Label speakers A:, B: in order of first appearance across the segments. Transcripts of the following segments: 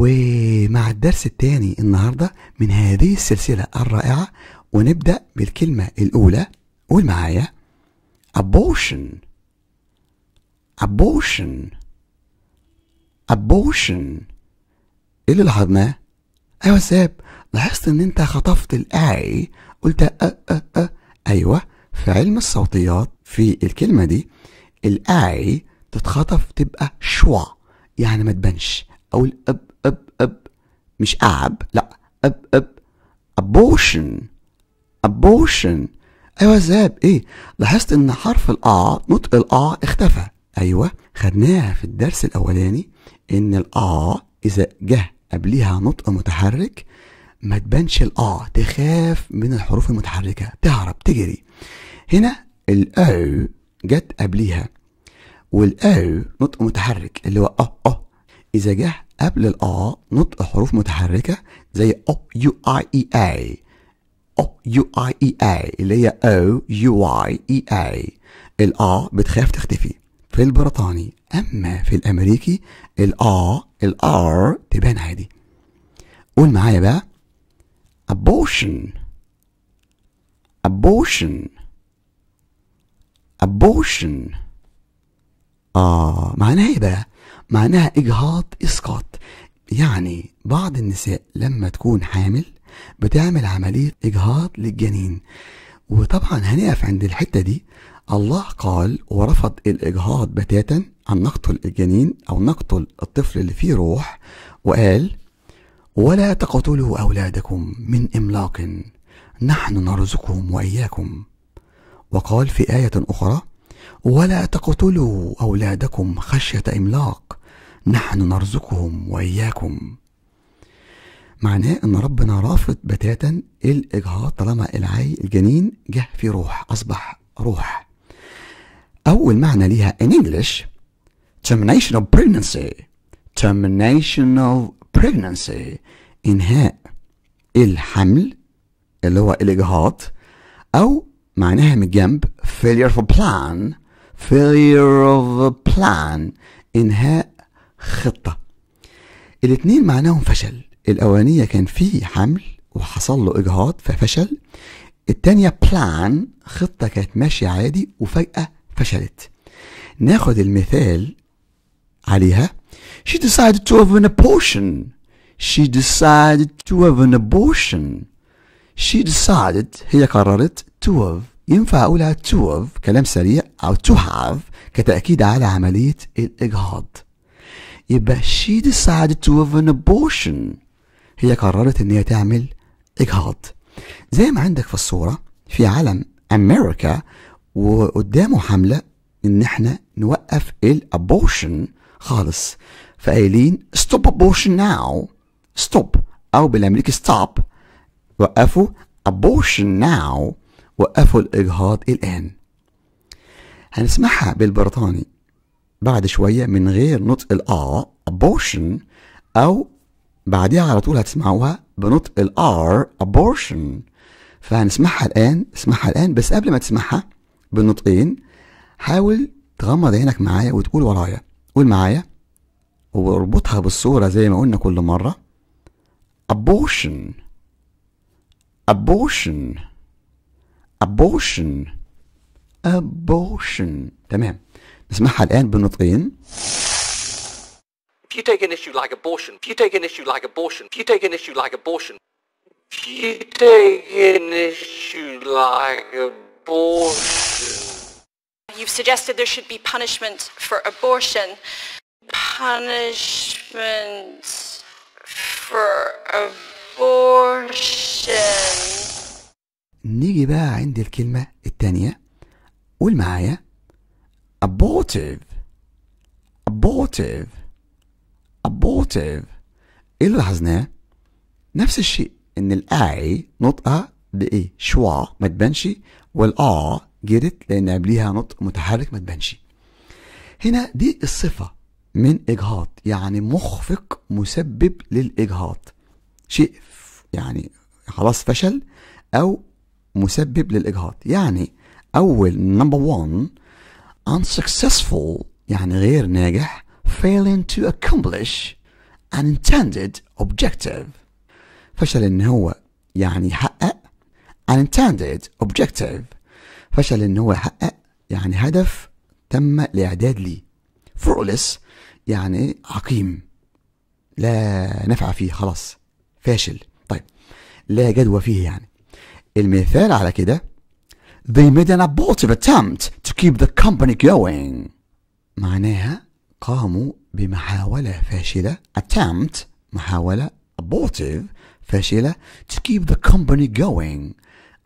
A: ومع الدرس الثاني النهارده من هذه السلسله الرائعه ونبدا بالكلمه الاولى قول معايا abortion abortion abortion ايه اللي لاحظناه؟ ايوه ساب لاحظت ان انت خطفت الاي قلت أ أ أ. ايوه في علم الصوتيات في الكلمه دي الاي تتخطف تبقى شوا يعني ما تبانش او الاب مش أعب لا أب أب أبوشن أبوشن أيوة زاب إيه لاحظت إن حرف الأ نطق الأ اختفى أيوة خدناها في الدرس الأولاني إن الأ إذا جه قبليها نطق متحرك ما تبانش الأ تخاف من الحروف المتحركة تهرب تجري هنا الأو جت قبليها والأو نطق متحرك اللي هو أه أه إذا جه قبل الآ نطق حروف متحركة زي أو يو أي إي أي أو يو أي إي أي اللي هي أو يو أي إي أي الآ بتخاف تختفي في البريطاني أما في الأمريكي الآ الآر تبان عادي قول معايا بقى abortion abortion abortion آه معناها إيه بقى معناها إجهاض إسقاط يعني بعض النساء لما تكون حامل بتعمل عملية إجهاض للجنين وطبعا هنقف عند الحتة دي الله قال ورفض الإجهاض بتاتا أن نقتل الجنين أو نقتل الطفل اللي فيه روح وقال ولا تقتلوا أولادكم من إملاق نحن نرزقهم وإياكم وقال في آية أخرى ولا تقتلوا أولادكم خشية إملاق نحن نرزقهم واياكم معناه ان ربنا رافض بتاتا الاجهاض طالما العي الجنين جه في روح اصبح روح اول معنى ليها in English termination of pregnancy termination of pregnancy انهاء الحمل اللي هو الاجهاض او معناها من جنب failure of plan failure of plan انهاء خطة الاتنين معناهم فشل الأولانية كان في حمل وحصل له إجهاض ففشل التانية بلان خطة كانت ماشية عادي وفجأة فشلت ناخد المثال عليها She decided to have an abortion She decided to have an abortion She decided هي قررت to have ينفع أقولها to have كلام سريع أو to have كتأكيد على عملية الإجهاض يبقى she decided to have an abortion هي قررت ان هي تعمل اجهاض زي ما عندك في الصورة في علم امريكا وقدامه حملة ان احنا نوقف الابورشن خالص فقايلين stop abortion now stop او بالامريكي stop وقفوا abortion now وقفوا الاجهاض الان هنسمعها بالبريطاني بعد شوية من غير نطق الآ abortion أو بعديها على طول هتسمعوها بنطق الآر abortion فهنسمعها الآن اسمعها الآن بس قبل ما تسمعها بالنطقين حاول تغمض عينك معايا وتقول ورايا قول معايا واربطها بالصورة زي ما قلنا كل مرة abortion abortion abortion abortion تمام نسمعها الآن بالنطقين If you take an issue like abortion, if you take an issue like abortion, if you take an issue like abortion, if you take an issue like abortion. You've suggested there should be punishment for abortion. Punishment for abortion. نيجي بقى عند الكلمة التانية قول معايا abortive abortive abortive ايه اللي لاحظناه؟ نفس الشيء ان الاي نطقها بايه؟ شوا ما تبانش والاه جرت لان قبليها نطق متحرك ما تبانش. هنا دي الصفه من اجهاض يعني مخفق مسبب للاجهاض. شيء يعني خلاص فشل او مسبب للاجهاض يعني اول نمبر 1 unsuccessful يعني غير ناجح failing to accomplish an intended objective فشل ان هو يعني يحقق an intended objective فشل ان هو يحقق يعني هدف تم الاعداد ليه fruitless يعني عقيم لا نفع فيه خلاص فاشل طيب لا جدوى فيه يعني المثال على كده They made an abortive attempt to keep the company going. معناها قاموا بمحاولة فاشلة attempt محاولة abortive فاشلة to keep the company going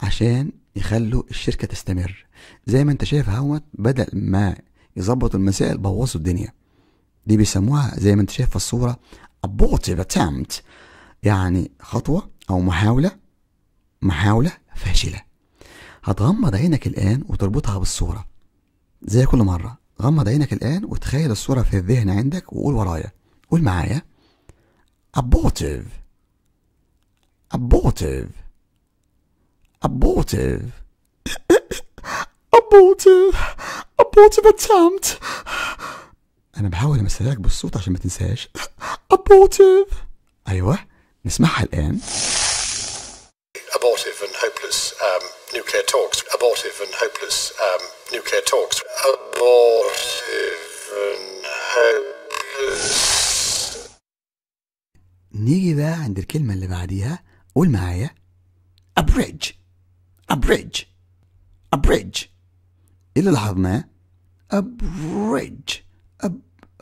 A: عشان يخلوا الشركة تستمر زي ما انت شايف هوت بدل ما يظبطوا المسائل بوظوا الدنيا دي بيسموها زي ما انت شايف في الصورة abortive attempt يعني خطوة أو محاولة محاولة فاشلة هتغمض عينك الآن وتربطها بالصورة زي كل مرة غمض عينك الآن وتخيل الصورة في الذهن عندك وقول ورايا قول معايا abortive abortive abortive abortive abortive attempt أنا بحاول أمثلها لك بالصوت عشان ما تنساش abortive أيوه نسمعها الآن abortive and hope hopeless um, nuclear talks, abortive and hopeless um, nuclear talks. Abortive and hopeless. نيجي بقى عند الكلمة اللي بعديها قول معايا a bridge a bridge a bridge ايه اللي لاحظناه a bridge a,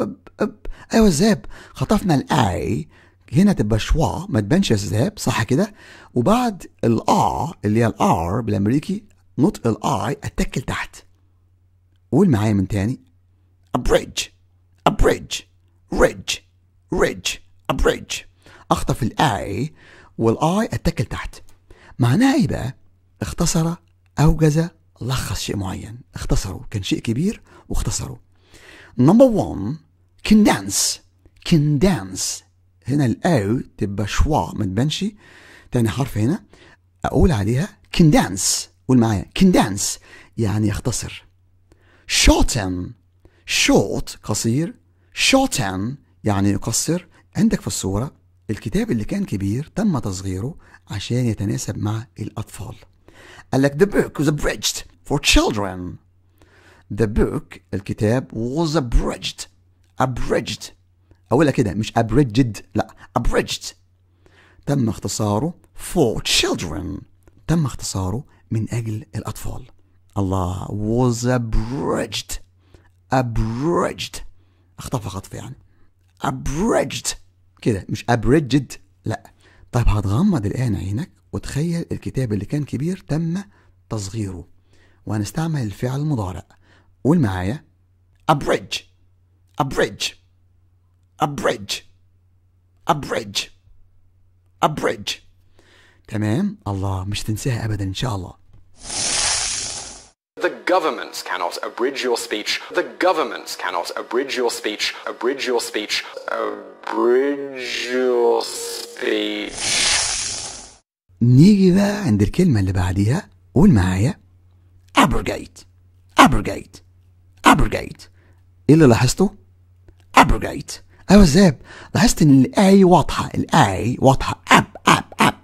A: a, a, a ايوه الذئب خطفنا الاي هنا تبقى شوا ما تبانش الذهاب صح كده وبعد الآ اللي هي الار بالامريكي نطق الاي اتكل تحت قول معايا من تاني a bridge a bridge ridge ridge a bridge اخطف الاي والاي اتكل تحت معناها ايه بقى اختصر اوجز لخص شيء معين اختصره كان شيء كبير واختصره نمبر 1 كندانس كندانس هنا الاو تبقى شوا ما تبانش تاني حرف هنا اقول عليها كندانس قول معايا كندانس يعني يختصر شورتن شورت قصير شورتن يعني يقصر عندك في الصورة الكتاب اللي كان كبير تم تصغيره عشان يتناسب مع الأطفال قال لك the book was abridged for children the book الكتاب was abridged abridged أقولها كده مش abridged abridged تم اختصاره for children تم اختصاره من أجل الأطفال الله was abridged abridged اختفى خطف يعني abridged كده مش abridged لا طيب هتغمض الآن عينك وتخيل الكتاب اللي كان كبير تم تصغيره وهنستعمل الفعل المضارع قول معايا abridge abridge abridge A bridge. تمام الله مش تنساها ابدا ان شاء الله The governments cannot abridge your speech. The governments cannot abridge your speech. Abridge your speech. Abridge your speech. نيجي بقى عند الكلمة اللي بعديها قول معايا abrogate abrogate abrogate ايه اللي لاحظته؟ abrogate ايوه زاب لاحظت ان الاي واضحه الاي واضحه اب اب اب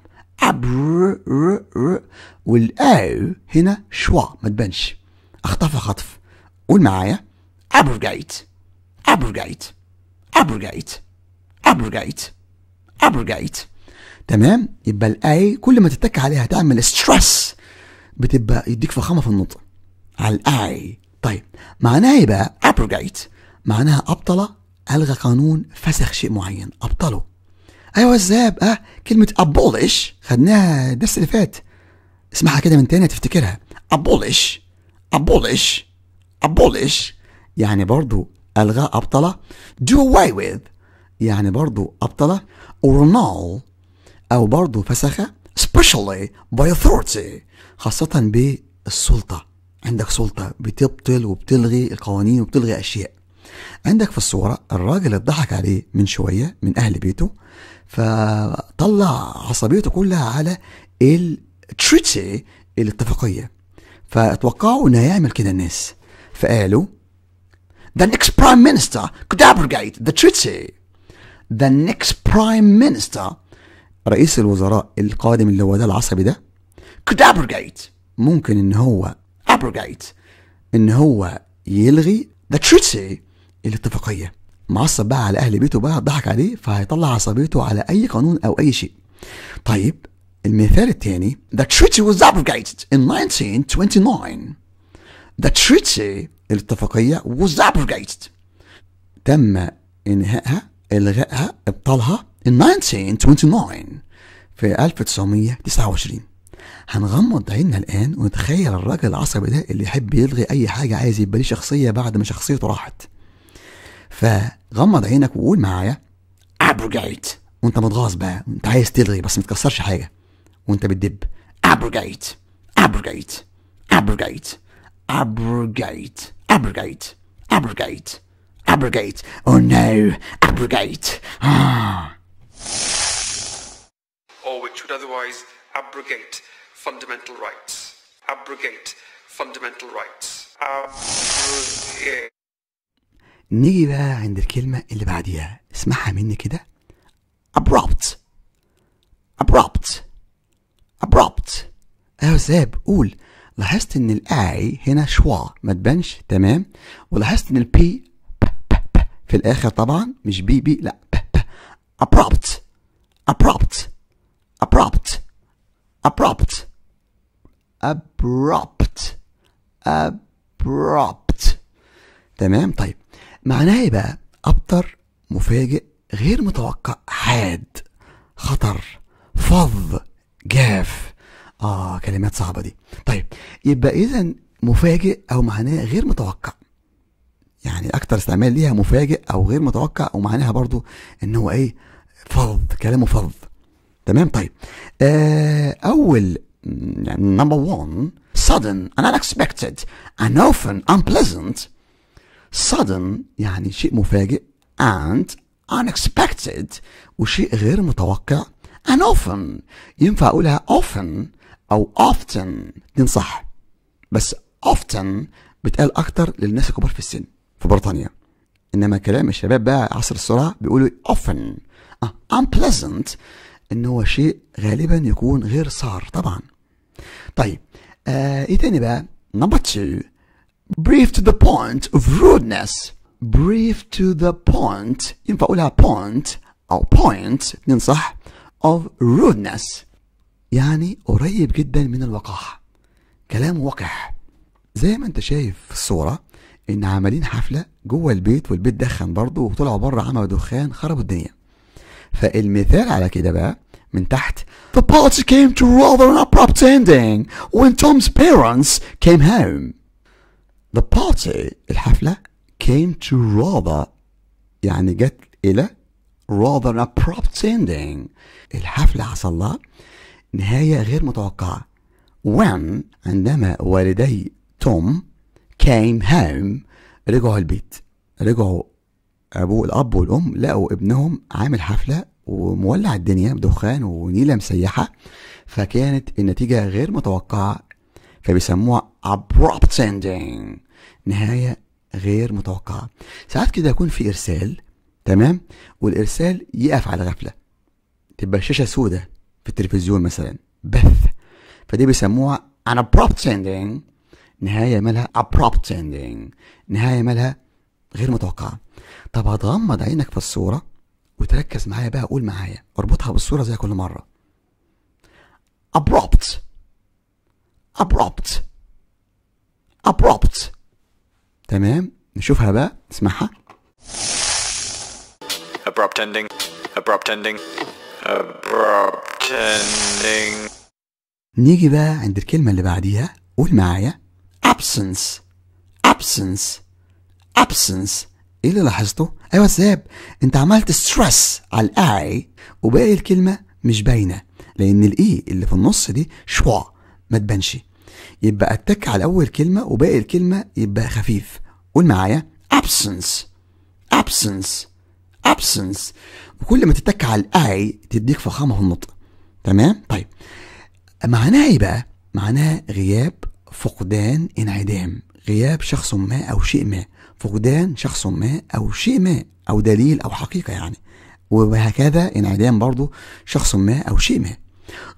A: اب ر ر ر والاي هنا شوا ما تبانش اخطفها خطف قول معايا ابرجيت ابرجيت ابرجيت ابرجيت ابرجيت تمام يبقى الاي كل ما تتك عليها تعمل ستريس بتبقى يديك فخامه في النطق على الاي طيب معناها يبقى ابرجيت معناها ابطله ألغى قانون فسخ شيء معين أبطله أيوة الذهاب أه كلمة أبولش خدناها الدرس اللي فات اسمعها كده من تاني هتفتكرها أبولش أبولش أبولش يعني برضو ألغى أبطلة do away with يعني برضو أبطلة or null أو برضو فسخة especially by authority خاصة بالسلطة عندك سلطة بتبطل وبتلغي القوانين وبتلغي أشياء عندك في الصورة الراجل اللي اتضحك عليه من شوية من أهل بيته فطلع عصبيته كلها على التريتي الاتفاقية فاتوقعوا إن هيعمل كده الناس فقالوا The next prime minister could abrogate the treaty. The next prime minister رئيس الوزراء القادم اللي هو ده العصبي ده could abrogate ممكن ان هو abrogate ان هو يلغي the treaty الاتفاقيه معصب بقى على اهل بيته بقى ضحك عليه فهيطلع عصبيته على اي قانون او اي شيء طيب المثال الثاني The treaty was abrogated in 1929 The treaty الاتفاقية was abrogated تم إنهائها إلغائها إبطالها in 1929 في 1929 هنغمض عيننا الآن ونتخيل الراجل العصبي ده اللي يحب يلغي أي حاجة عايز يبقى ليه شخصية بعد ما شخصيته راحت فغمض عينك وقول معايا ابروجيت وانت متغاظ بقى انت عايز تلغي بس ما تكسرش حاجه وانت بتدب ابروجيت ابروجيت ابروجيت ابروجيت ابروجيت ابروجيت ابروجيت او نو ابروجيت or which would otherwise abrogate fundamental rights abrogate fundamental rights abrogate نيجي بقى عند الكلمة اللي بعديها اسمعها مني كده abrupt abrupt abrupt يا زاب قول لاحظت ان الاي هنا شوا ما تبانش تمام ولاحظت ان البي في الاخر طبعا مش بي بي لا ب ب abrupt abrupt abrupt abrupt abrupt abrupt تمام طيب معناه بقى أبطر مفاجئ غير متوقع حاد خطر فظ جاف آه كلمات صعبة دي طيب يبقى إذا مفاجئ أو معناه غير متوقع يعني أكتر استعمال ليها مفاجئ أو غير متوقع ومعناها برضو إن هو إيه فظ كلامه فظ تمام طيب آه أول يعني نمبر 1 sudden and unexpected and often unpleasant sudden يعني شيء مفاجئ and unexpected وشيء غير متوقع and often ينفع أقولها often أو often دين صح بس often بتقال أكتر للناس الكبار في السن في بريطانيا إنما كلام الشباب بقى عصر السرعة بيقولوا often آه، unpleasant إن هو شيء غالبا يكون غير سار طبعا طيب آه إيه تاني بقى نمبر 2 brief to the point of rudeness brief to the point ينفع أقولها point أو point ننصح of rudeness يعني قريب جدا من الوقاحة كلام وقح زي ما انت شايف في الصورة ان عاملين حفلة جوه البيت والبيت دخن برضه وطلعوا بره عملوا دخان خربوا الدنيا فالمثال على كده بقى من تحت The party came to rather an abrupt ending when Tom's parents came home The party الحفلة came to rather يعني جت إلى rather an abrupt ending الحفلة حصل لها نهاية غير متوقعة when عندما والدي توم came home رجعوا البيت رجعوا أبوه الأب والأم لقوا ابنهم عامل حفلة ومولع الدنيا بدخان ونيلة مسيحة فكانت النتيجة غير متوقعة فبيسموها abrupt ending نهاية غير متوقعة ساعات كده يكون في إرسال تمام والإرسال يقف على غفلة تبقى شاشة سودة في التلفزيون مثلا بث فدي بيسموها an abrupt ending نهاية مالها abrupt ending نهاية مالها غير متوقعة طب هتغمض عينك في الصورة وتركز معايا بقى قول معايا اربطها بالصورة زي كل مرة abrupt abrupt abrupt تمام نشوفها بقى نسمعها abrupt ending abrupt ending abrupt ending نيجي بقى عند الكلمة اللي بعديها قول معايا absence absence absence ايه اللي لاحظته؟ ايوه ساب انت عملت ستريس على الاي وباقي الكلمة مش باينة لان الاي اللي في النص دي شوا ما تبانش يبقى اتك على اول كلمه وباقي الكلمه يبقى خفيف قول معايا absence absence absence وكل ما تتك على الاي تديك فخامه في النطق تمام طيب معناه ايه بقى معناه غياب فقدان انعدام غياب شخص ما او شيء ما فقدان شخص ما او شيء ما او دليل او حقيقه يعني وهكذا انعدام برضه شخص ما او شيء ما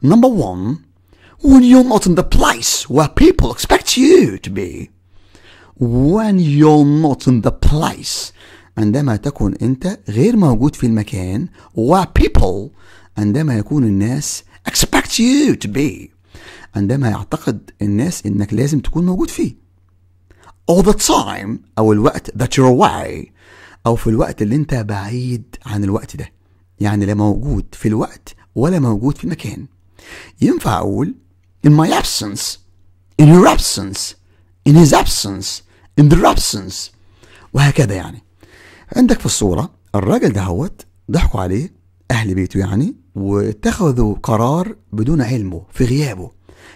A: نمبر 1 when you're not in the place where people expect you to be when you're not in the place عندما تكن أنت غير موجود في المكان where people عندما يكون الناس expect you to be عندما يعتقد الناس أنك لازم تكون موجود فيه all the time أو الوقت that you're away أو في الوقت اللي أنت بعيد عن الوقت ده يعني لا موجود في الوقت ولا موجود في المكان ينفع أقول in my absence in her absence in his absence in their absence وهكذا يعني عندك في الصورة الراجل دهوت ضحكوا عليه أهل بيته يعني واتخذوا قرار بدون علمه في غيابه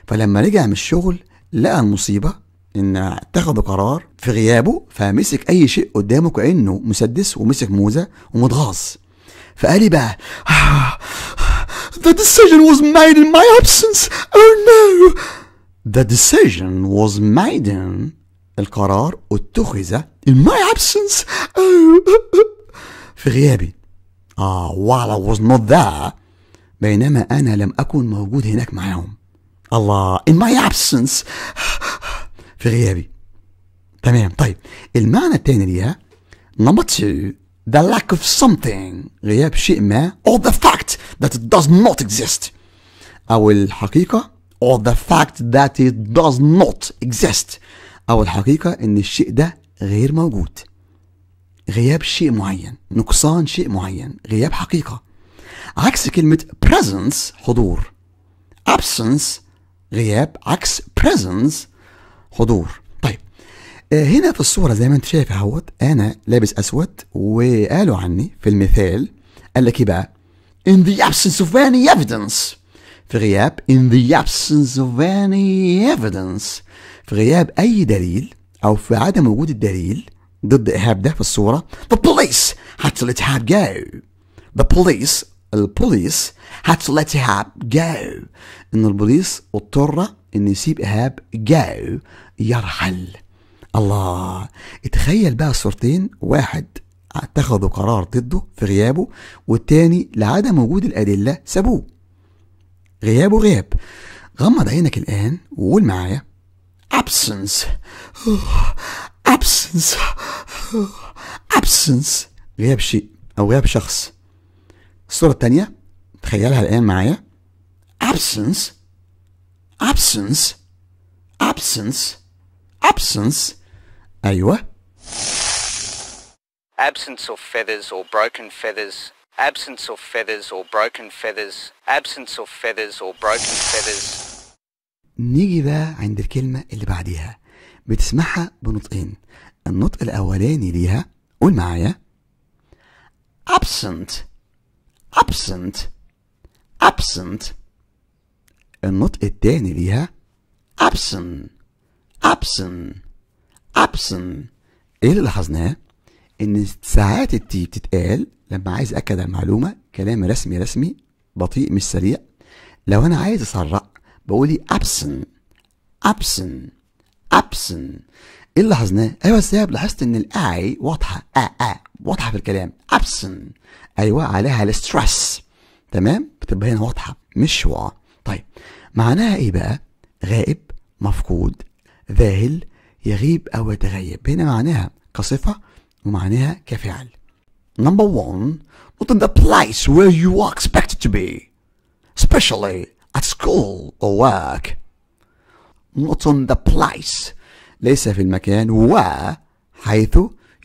A: فلما رجع من الشغل لقى المصيبة إن اتخذوا قرار في غيابه فمسك أي شيء قدامه كأنه مسدس ومسك موزة ومتغاظ فقال لي بقى آه، The decision was made in my absence. Oh no. The decision was made in القرار اتخذ in my absence. Oh. في غيابي. Ah, while I was not there. بينما أنا لم أكن موجود هناك معاهم. الله in my absence. في غيابي. تمام طيب المعنى الثاني ليها number two the lack of something غياب شيء ما or the fact that it does not exist أو الحقيقة or the fact that it does not exist أو الحقيقة إن الشيء ده غير موجود غياب شيء معين نقصان شيء معين غياب حقيقة عكس كلمة presence حضور absence غياب عكس presence حضور آه، هنا في الصورة زي ما انت شايف اهوت انا لابس اسود وقالوا عني في المثال قال لك ايه بقى in the absence of any evidence في غياب in the absence of any evidence في غياب اي دليل او في عدم وجود الدليل ضد ايهاب ده في الصورة the police had to let ايهاب go the police البوليس had to let ايهاب go ان البوليس اضطر ان يسيب ايهاب go يرحل الله تخيل بقى الصورتين واحد اتخذوا قرار ضده في غيابه والتاني لعدم وجود الأدلة سابوه غيابه غياب غمض عينك الآن وقول معايا absence absence absence غياب شيء أو غياب شخص الصورة التانية تخيلها الآن معايا absence absence absence absence أيوة absence of feathers or broken feathers absence of feathers or broken feathers absence of feathers or broken feathers نيجي بقى عند الكلمة اللي بعديها بتسمعها بنطقين النطق الأولاني ليها قول معايا absent absent absent النطق الثاني ليها absent absent ابسن ايه اللي لاحظناه ان ساعات التي بتتقال لما عايز اكد المعلومه كلام رسمي رسمي بطيء مش سريع لو انا عايز اسرع بقول ايه ابسن ابسن ابسن ايه اللي لاحظناه ايوه السبب لاحظت ان الاي واضحه اه اه واضحه في الكلام ابسن ايوه عليها الاسترس تمام بتبقى هنا واضحه مش واضحه طيب معناها ايه بقى غائب مفقود ذاهل يغيب أو يتغيب هنا معناها كصفة ومعناها كفعل Number one, not in the place where you are expected to be, especially at school or work. Not on the place, ليس في المكان where حيث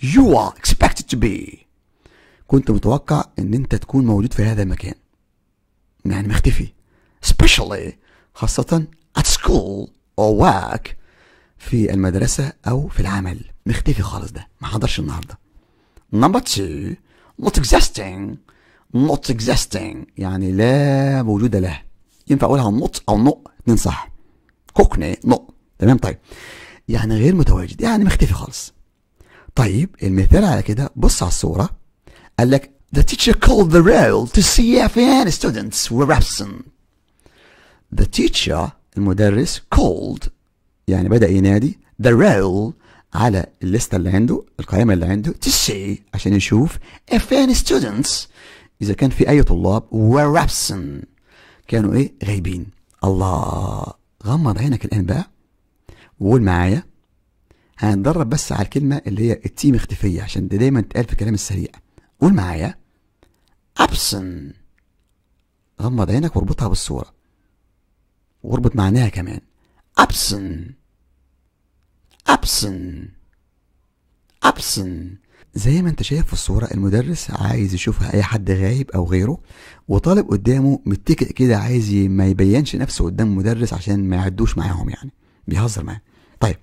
A: you are expected to be. كنت متوقع ان انت تكون موجود في هذا المكان. يعني مختفي. Especially خاصة at school or work في المدرسة أو في العمل مختفي خالص ده ما حضرش النهاردة نمبر 2 not existing not existing يعني لا وجود له ينفع أقولها نوت أو نو اتنين صح كوكني نو تمام طيب يعني غير متواجد يعني مختفي خالص طيب المثال على كده بص على الصورة قال لك The teacher called the roll to see if any students were absent. The teacher المدرس called يعني بدأ ينادي ذا رول على الليستة اللي عنده القائمة اللي عنده to سي عشان يشوف اف ان ستودنتس إذا كان في أي طلاب ورابسن كانوا إيه غايبين الله غمض عينك الآن بقى وقول معايا هنتدرب بس على الكلمة اللي هي التيم اختفيه عشان دي دايما تتقال في الكلام السريع قول معايا ابسن غمض عينك واربطها بالصورة واربط معناها كمان ابسن أبسن أبسن زي ما انت شايف في الصورة المدرس عايز يشوف أي حد غايب أو غيره وطالب قدامه متكئ كده عايز ما يبينش نفسه قدام المدرس عشان ما يعدوش معاهم يعني بيهزر معاه طيب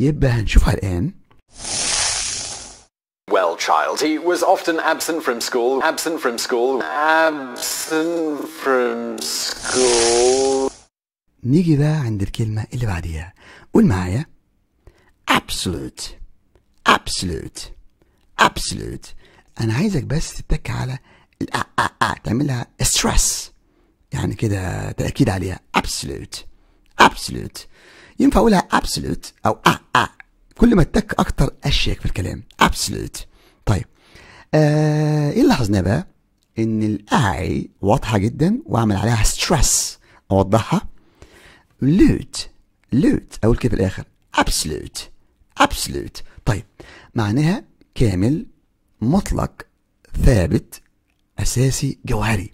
A: يبقى هنشوفها الآن Well, child, he was often absent from school, absent from school, absent from school. نيجي بقى عند الكلمة اللي بعديها قول معايا absolute absolute absolute انا عايزك بس تتك على الأ آه، آه، آه، تعملها stress يعني كده تأكيد عليها absolute absolute ينفع اقولها absolute او أ أ كل ما تتك اكتر اشيك في الكلام absolute طيب آه ايه اللي لاحظناه بقى ان الأي واضحه جدا واعمل عليها stress اوضحها لوت لوت اقول كده في الاخر absolute absolute طيب معناها كامل مطلق ثابت أساسي جوهري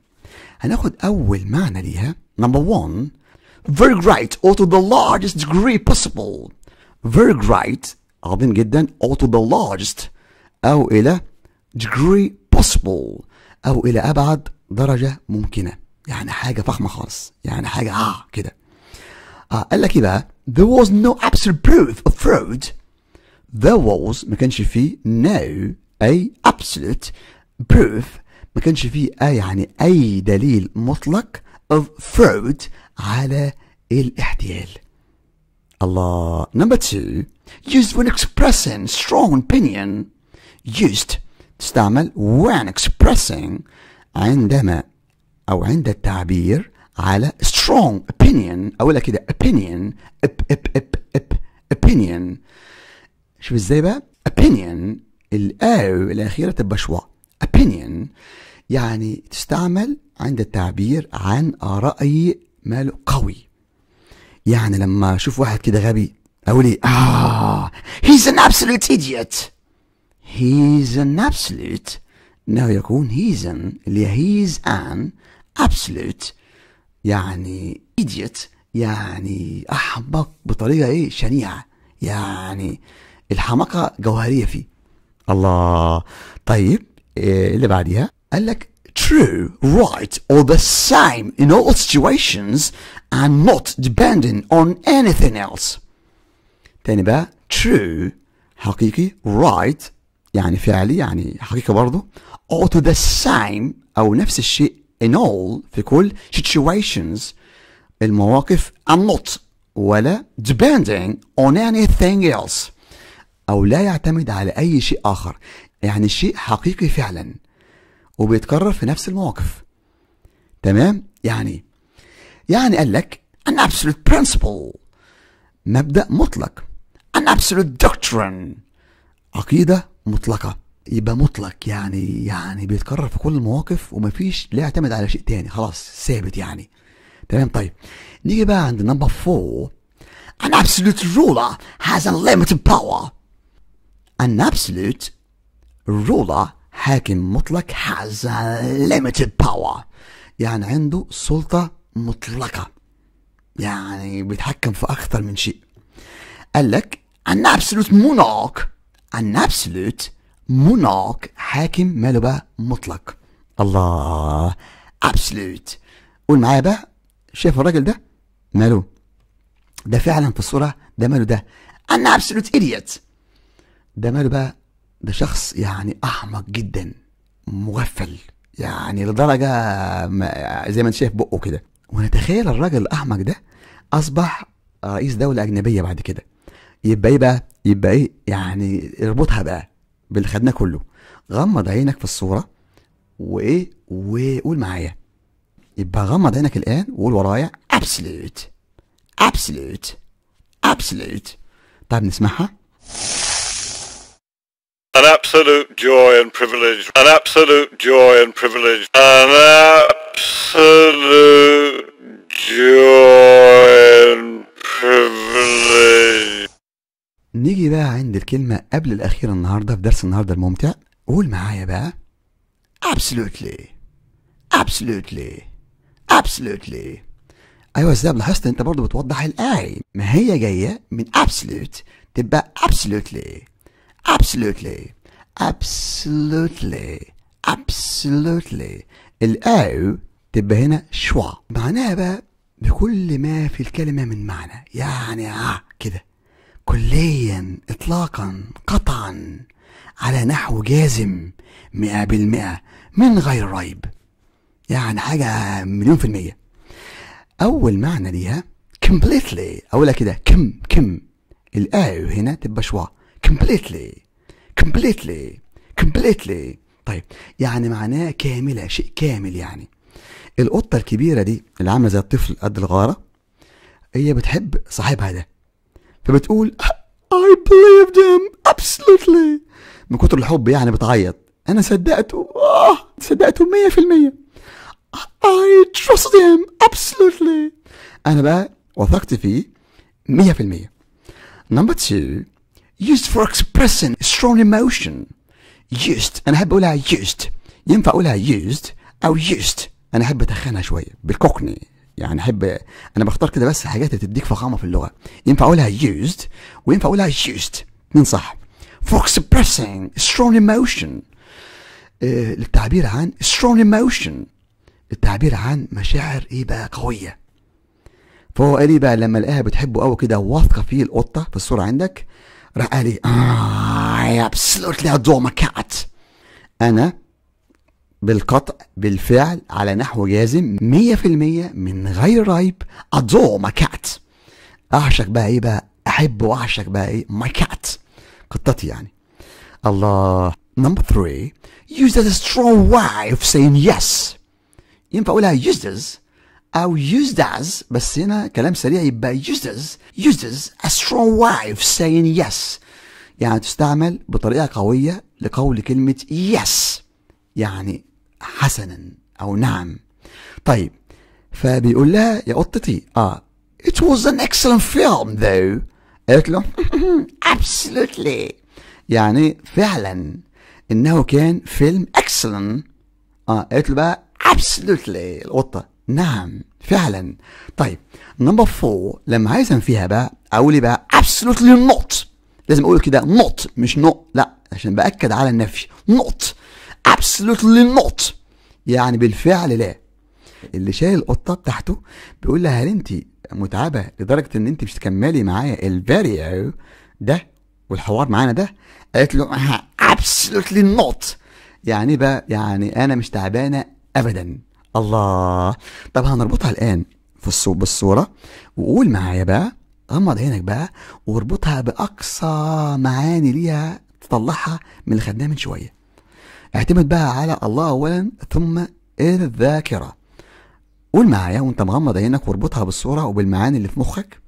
A: هناخد أول معنى ليها نمبر 1 Vergright or to the largest degree possible Vergright عظيم جدا or to the largest أو إلى degree possible أو إلى أبعد درجة ممكنة يعني حاجة فخمة خالص يعني حاجة آه كده آه قال لك إيه بقى There was no absolute proof of fraud There was ما كانش فيه no أي absolute proof ما كانش فيه أي يعني أي دليل مطلق of fraud على الاحتيال Allah. Number two, used when expressing strong opinion. Used تستعمل when expressing عندما أو عند التعبير على strong opinion أقولها كده opinion اب اب اب اب opinion شوف ازاي بقى opinion الآو الأخيرة تبقى شوا opinion يعني تستعمل عند التعبير عن رأي ماله قوي يعني لما أشوف واحد كده غبي أقول إيه آه he's an absolute idiot he's an absolute إنه يكون he's an اللي he's an absolute يعني idiot يعني أحمق بطريقة إيه شنيعة يعني الحماقه جوهريه فيه الله طيب إيه اللي بعديها قال لك true right or the same in all situations and not depending on anything else تاني بقى true حقيقي right يعني فعلي يعني حقيقي برضه or to the same أو نفس الشيء in all في كل situations المواقف and not ولا depending on anything else أو لا يعتمد على أي شيء آخر يعني شيء حقيقي فعلا وبيتكرر في نفس المواقف تمام يعني يعني قال لك an absolute principle مبدأ مطلق an absolute doctrine عقيدة مطلقة يبقى مطلق يعني يعني بيتكرر في كل المواقف ومفيش لا يعتمد على شيء تاني خلاص ثابت يعني تمام طيب نيجي بقى عند نمبر 4 An absolute ruler has unlimited power An absolute ruler حاكم مطلق has limited power يعني عنده سلطة مطلقة يعني بيتحكم في أكثر من شيء قال لك an absolute monarch an absolute monarch حاكم ماله بقى مطلق الله absolute قول معايا بقى شايف الراجل ده ماله ده فعلا في الصورة ده ماله ده an absolute idiot ده ماله بقى ده شخص يعني احمق جدا مغفل يعني لدرجه زي ما انت شايف بقه كده ونتخيل الراجل الاحمق ده اصبح رئيس دوله اجنبيه بعد كده يبقى ايه بقى يبقى ايه يعني اربطها بقى باللي خدناه كله غمض عينك في الصوره وايه وقول معايا يبقى غمض عينك الان وقول ورايا absolute absolute absolute طب نسمعها an absolute joy and privilege, an absolute joy and privilege, an absolute joy and privilege. نيجي بقى عند الكلمة قبل الأخيرة النهاردة في درس النهاردة الممتع قول معايا بقى absolutely absolutely absolutely ايوه يا سلام لاحظت انت برضه بتوضح الاي ما هي جايه من absolute تبقى absolutely Absolutely. Absolutely. Absolutely. الآو تبقى هنا شوا معناها بقى بكل ما في الكلمة من معنى يعني آه كده كليا إطلاقا قطعا على نحو جازم مئة بالمئة من غير ريب يعني حاجة مليون في المية أول معنى ليها completely أقولها كده كم كم الآو هنا تبقى شوا كومبليتلي كومبليتلي كومبليتلي طيب يعني معناه كاملة شيء كامل يعني القطة الكبيرة دي اللي عاملة زي الطفل قد الغارة هي بتحب صاحبها ده فبتقول I believed him absolutely من كتر الحب يعني بتعيط أنا صدقته آه صدقته 100% I trusted him absolutely أنا بقى وثقت فيه 100% نمبر 2 used for expressing strong emotion used انا احب اقولها used ينفع اقولها used او used انا احب ادخنها شويه بالكوكني يعني احب انا بختار كده بس حاجات تديك فخامه في اللغه ينفع اقولها used وينفع اقولها used من صح for expressing strong emotion آه، للتعبير عن strong emotion التعبير عن مشاعر ايه بقى قويه فهو قال ايه بقى لما لقاها بتحبه قوي كده واثقه فيه القطه في الصوره عندك راح قال لي اي ابسولوتلي ادوما كات انا بالقطع بالفعل على نحو جازم 100% من غير ريب ادوما كات اعشق بقى ايه بقى احب واعشق بقى ايه ماي كات قطتي يعني الله نمبر 3 use as strong way of saying yes ينفع اقولها use as أو used as بس هنا كلام سريع يبقى used as used as a strong wife saying yes يعني تستعمل بطريقة قوية لقول كلمة yes يعني حسنا أو نعم طيب فبيقول لها يا قطتي اه It was an excellent film though قالت له absolutely يعني فعلا انه كان فيلم excellent اه قالت له بقى absolutely القطه نعم فعلا طيب نمبر 4 لما عايز انفيها بقى اقول ايه بقى absolutely not لازم اقول كده not مش no لا عشان باكد على النفي not absolutely not يعني بالفعل لا اللي شايل القطه بتاعته بيقول لها هل انت متعبه لدرجه ان انت مش تكملي معايا الفيديو ده والحوار معانا ده قالت له absolutely not يعني بقى يعني انا مش تعبانه ابدا الله طب هنربطها الآن في الصوب بالصورة وقول معايا بقى غمض عينك بقى واربطها بأقصى معاني ليها تطلعها من اللي خدناها من شوية اعتمد بقى على الله أولا ثم الذاكرة قول معايا وانت مغمض عينك واربطها بالصورة وبالمعاني اللي في مخك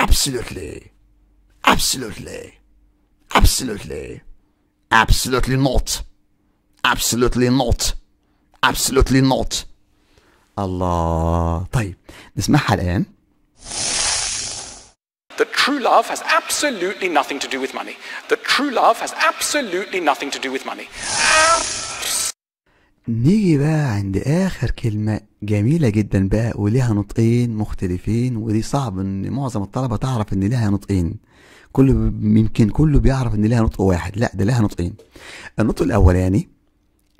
A: absolutely absolutely absolutely absolutely not absolutely not absolutely not الله طيب نسمعها الآن The true love has absolutely nothing to do with money. The true love has absolutely nothing to do with money. نيجي بقى عند آخر كلمة جميلة جدا بقى وليها نطقين مختلفين ودي صعب إن معظم الطلبة تعرف إن لها نطقين. كله يمكن كله بيعرف إن لها نطق واحد، لا ده لها نطقين. النطق الأولاني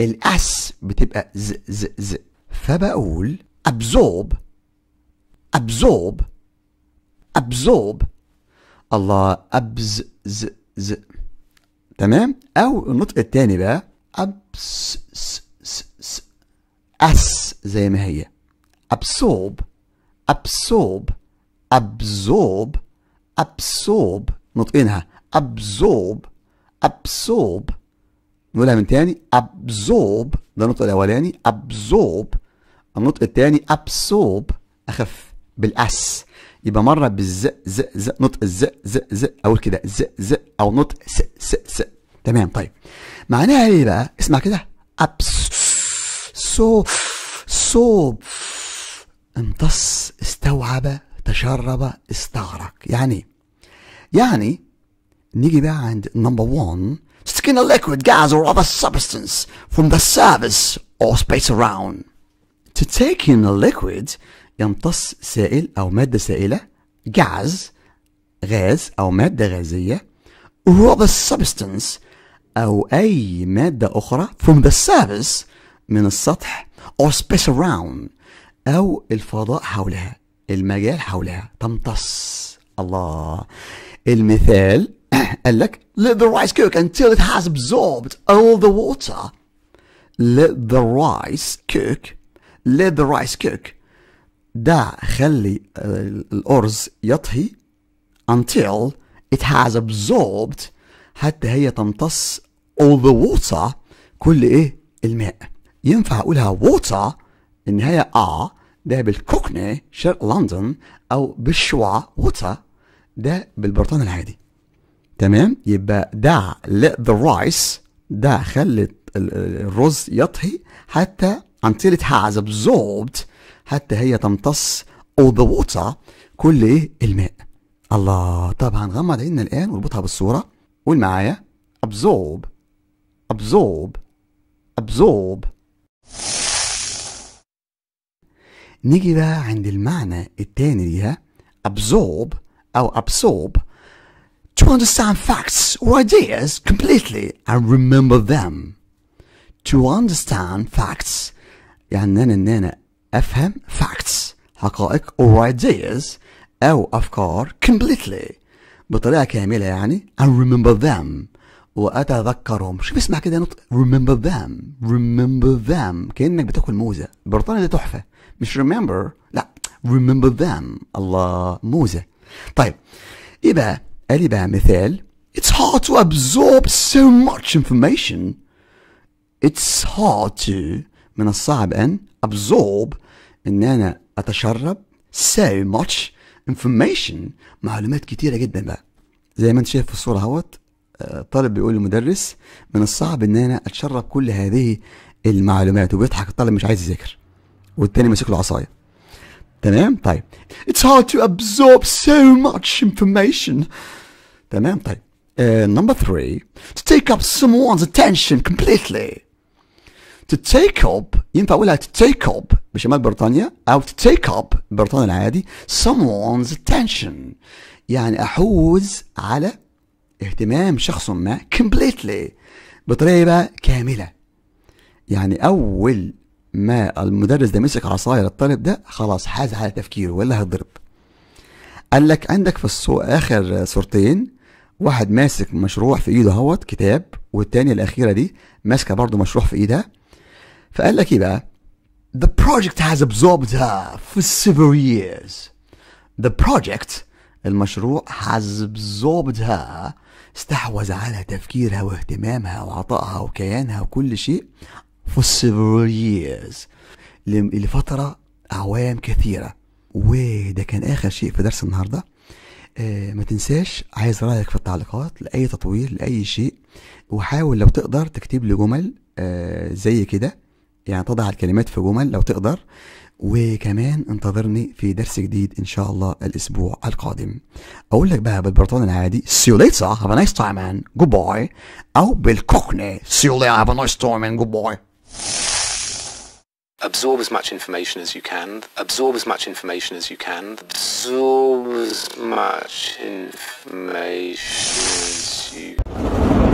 A: الاس بتبقى ز ز ز فبقول absorb absorb absorb الله ابز ز ز تمام او النطق الثاني بقى ابس س س س اس زي ما هي absorb absorb absorb absorb نطقينها absorb absorb نقولها من تاني absorb ده النطق الاولاني absorb النطق التاني absorb اخف بالاس يبقى مره بالز ز ز نطق الز ز ز اقول كده ز ز او نطق س س س تمام طيب معناها ايه بقى اسمع كده absorb صوب امتص استوعب تشرب استغرق يعني إيه؟ يعني نيجي بقى عند نمبر 1 skin a liquid, gas or other substance from the surface or space around. To take in a liquid يمتص سائل أو مادة سائلة gas غاز أو مادة غازية or other substance أو أي مادة أخرى from the surface من السطح or space around أو الفضاء حولها المجال حولها تمتص الله المثال قال لك let the rice cook until it has absorbed all the water let the rice cook let the rice cook دع خلي الأرز يطهي until it has absorbed حتى هي تمتص all the water كل ايه الماء ينفع اقولها water إن هي ا ده بالكوكني شرق لندن او بالشوع water ده بالبريطاني العادي تمام يبقى دع the rice ده خلى الرز يطهي حتى until it has absorbed حتى هي تمتص all the water كل ايه الماء الله طب هنغمض عيننا الان ونربطها بالصوره قول معايا absorb absorb absorb نيجي بقى عند المعنى التاني ليها absorb او absorb to understand facts or ideas completely and remember them. To understand facts يعني أنا إن أنا أفهم facts حقائق or ideas أو أفكار completely بطريقة كاملة يعني and remember them وأتذكرهم شو بسمع كده نط remember them remember them كأنك بتاكل موزة بريطانيا دي تحفة مش remember لا remember them الله موزة طيب إيه بقى قال بقى مثال It's hard to absorb so much information. It's hard to من الصعب أن absorb إن أنا أتشرب so much information معلومات كتيرة جدا بقى زي ما أنت شايف في الصورة اهوت آه، طالب بيقول للمدرس من الصعب إن أنا أتشرب كل هذه المعلومات وبيضحك الطالب مش عايز يذاكر والتاني ماسك له عصاية تمام طيب It's hard to absorb so much information تمام طيب نمبر آه، 3 to take up someone's attention completely to take up ينفع اقولها to take up بشمال بريطانيا او to take up بريطانيا العادي someone's attention يعني احوز على اهتمام شخص ما completely بطريقه كامله يعني اول ما المدرس ده مسك عصايه للطالب ده خلاص حاز على تفكيره ولا هيضرب قال لك عندك في الصو... اخر صورتين واحد ماسك مشروع في ايده اهوت كتاب والتانية الاخيره دي ماسكه برضه مشروع في ايدها فقال لك ايه بقى The project has absorbed her for several years. The project المشروع has absorbed her استحوذ على تفكيرها واهتمامها وعطائها وكيانها وكل شيء for several years لفترة أعوام كثيرة وده كان آخر شيء في درس النهارده آه، ما تنساش عايز رايك في التعليقات لاي تطوير لاي شيء وحاول لو تقدر تكتب لي جمل آه، زي كده يعني تضع الكلمات في جمل لو تقدر وكمان انتظرني في درس جديد ان شاء الله الاسبوع القادم اقول لك بقى بالبريطاني العادي see you هاف ا نايس تايم time جود باي او بالكوكني see you هاف ا نايس تايم time جود باي Absorb as much information as you can. Absorb as much information as you can. Absorb as much information as you can.